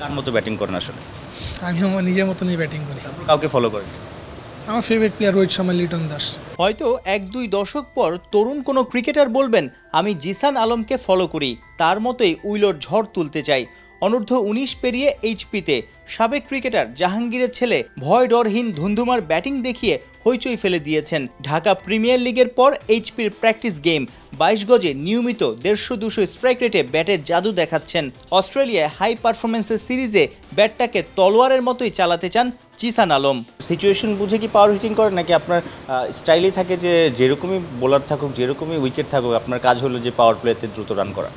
কার মতো ব্যাটিং করেন আসলে আমি আমার নিজের মতনই ব্যাটিং করি কাউকে ফলো করেন আমার ফেভারিট প্লেয়ার রোহিত শর্মা লিটন দাস হয়তো এক দুই দশক পর তরুণ কোনো ক্রিকেটার বলবেন আমি জিসান আলমকে ফলো করি তার মতোই উইলোর ঝড় তুলতে চাই অনূর্ধ্ব উনিশ পেরিয়ে এইচপিতে সাবেক ক্রিকেটার জাহাঙ্গীরের ছেলে ভয় ডরহীন ধুন্ধুমার ব্যাটিং দেখিয়ে হইচই ফেলে দিয়েছেন ঢাকা প্রিমিয়ার লিগের পর এইচপির প্র্যাকটিস গেম বাইশ গজে নিয়মিত দেড়শো দুশো স্ট্রাইক রেটে ব্যাটের জাদু দেখাচ্ছেন অস্ট্রেলিয়ায় হাই পারফরমেন্সের সিরিজে ব্যাটটাকে তলোয়ারের মতোই চালাতে চান চিসান আলম সিচুয়েশন বুঝে কি পাওয়ার হিটিং করে নাকি আপনার স্টাইলই থাকে যে যেরকমই বোলার থাকুক যেরকমই উইকেট থাকুক আপনার কাজ হলো যে পাওয়ার প্লেতে দ্রুত রান করা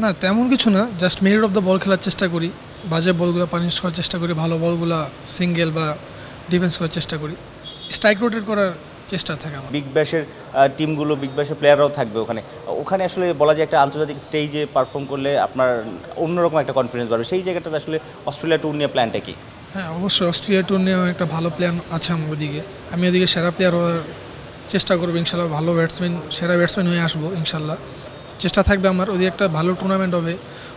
না তেমন কিছু না just merit of the ball খেলার চেষ্টা করি বাজে বলগুলো পানিশ করার চেষ্টা করি ভালো বলগুলো সিঙ্গেল বা ডিফেন্স করার চেষ্টা করি স্ট্রাইক রোটেট করার চেষ্টা থাকে আমার বিগ ব্যাশের টিমগুলো বিগ ব্যাশের প্লেয়াররাও থাকবে ওখানে ওখানে আসলে বলা যায় একটা আন্তর্জাতিক স্টেজে পারফর্ম করলে আপনার অন্যরকম একটা কনফিডেন্স বাড়বে সেই জায়গাটাতে আসলে অস্ট্রেলিয়া ট্যুর নিয়ে প্ল্যানটা কি হ্যাঁ অবশ্যই অস্ট্রেলিয়া ট্যুর নিয়ে একটা ভালো প্ল্যান আছে আমার ওদিকে আমি ওদিকে সেরা প্লেয়ার হওয়ার চেষ্টা করবো ইনশাল্লাহ ভালো ব্যাটসম্যান সেরা ব্যাটসম্যান হয়ে আসবো ইনশাল্লাহ চেষ্টা থাকবে আমার ওদিকে একটা ভালো টুর্নামেন্ট হবে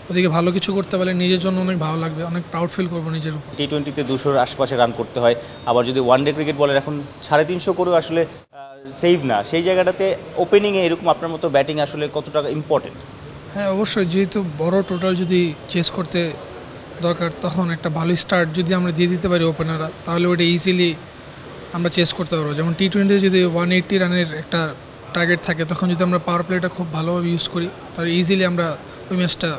ওদিকে ভালো কিছু করতে পারলে নিজের জন্য অনেক ভালো লাগবে অনেক প্রাউড ফিল করবো নিজের টি টোয়েন্টিতে দুশোর আশপাশে রান করতে হয় আবার যদি ওয়ান ডে ক্রিকেট বলেন এখন সাড়ে তিনশো করেও আসলে সেভ না সেই জায়গাটাতে ওপেনিংয়ে এরকম আপনার মতো ব্যাটিং আসলে কতটা ইম্পর্টেন্ট হ্যাঁ অবশ্যই যেহেতু বড় টোটাল যদি চেস করতে দরকার তখন একটা ভালো স্টার্ট যদি আমরা দিয়ে দিতে পারি ওপেনাররা তাহলে ওটা ইজিলি আমরা চেস করতে পারবো যেমন টি টোয়েন্টি যদি ওয়ান এইটটি রানের একটা টার্গেট থাকে তখন যদি আমরা পাওয়ার প্লেটা খুব ভালোভাবে ইউজ করি তাহলে ইজিলি আমরা ওই ম্যাচটা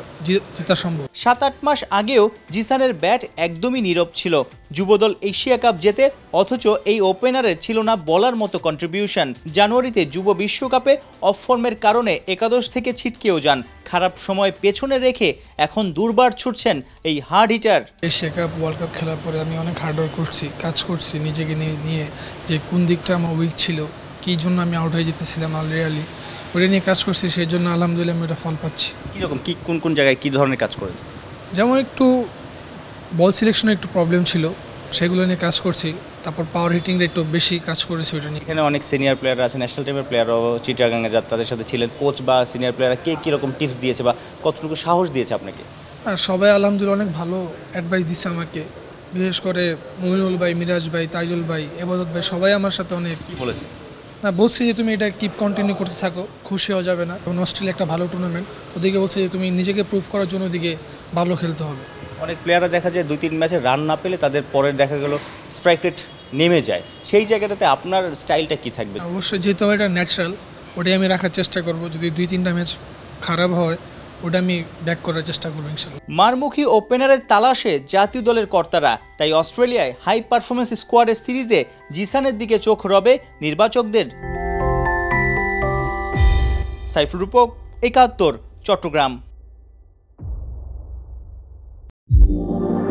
জেতা সম্ভব সাত আট মাস আগেও জিসানের ব্যাট একদমই নীরব ছিল যুবদল এশিয়া কাপ জেতে অথচ এই ওপেনারে ছিল না বলার মতো কন্ট্রিবিউশন জানুয়ারিতে যুব বিশ্বকাপে অফ ফর্মের কারণে একাদশ থেকে ছিটকেও যান খারাপ সময় পেছনে রেখে এখন দুর্বার ছুটছেন এই hard hitter Asia cup world cup খেলার পরে আমি অনেক হার্ডওয়ার্ক করছি কাজ করছি নিজেকে নিয়ে যে কোন দিকটা আমার উইক ছিল কী জন্য আমি আউট হয়ে যেতেছিলাম অলরেডি ওটা নিয়ে কাজ করছি সেই জন্য আলহামদুলিল্লাহ আমি ওটা ফল পাচ্ছি কীরকম কী কোন কোন জায়গায় কী ধরনের কাজ করেছে যেমন একটু বল সিলেকশনে একটু প্রবলেম ছিল সেগুলো নিয়ে কাজ করছি তারপর পাওয়ার হিটিংটা একটু বেশি কাজ করেছি ওটা নিয়ে এখানে অনেক সিনিয়র প্লেয়াররা আছে ন্যাশনাল টিমের প্লেয়াররাও চিটাগাঙ্গা যা তাদের সাথে ছিলেন কোচ বা সিনিয়র প্লেয়াররা কে কীরকম টিপস দিয়েছে বা কতটুকু সাহস দিয়েছে আপনাকে হ্যাঁ সবাই আলহামদুলিল্লাহ অনেক ভালো অ্যাডভাইস দিচ্ছে আমাকে বিশেষ করে মমিনুল ভাই মিরাজ ভাই তাইজুল ভাই এবাদত ভাই সবাই আমার সাথে অনেক কী বলেছে না বলছি যে তুমি এটা কিপ কন্টিনিউ করতে থাকো খুশি হওয়া যাবে না এবং অস্ট্রেলিয়া একটা ভালো টুর্নামেন্ট ওদিকে বলছে যে তুমি নিজেকে প্রুভ করার জন্য ওদিকে ভালো খেলতে হবে অনেক প্লেয়াররা দেখা যায় দুই তিন ম্যাচে রান না পেলে তাদের পরের দেখা গেল স্ট্রাইক রেট নেমে যায় সেই জায়গাটাতে আপনার স্টাইলটা কি থাকবে অবশ্যই যেহেতু এটা ন্যাচারাল ওটাই আমি রাখার চেষ্টা করব যদি দুই তিনটা ম্যাচ খারাপ হয় ওটা আমি ব্যাক করার চেষ্টা করবো মারমুখী ওপেনারের তালাশে জাতীয় দলের কর্তারা তাই অস্ট্রেলিয়ায় হাই পারফরমেন্স স্কোয়াডের সিরিজে জিসানের দিকে চোখ রবে নির্বাচকদের সাইফুল রূপক একাত্তর চট্টগ্রাম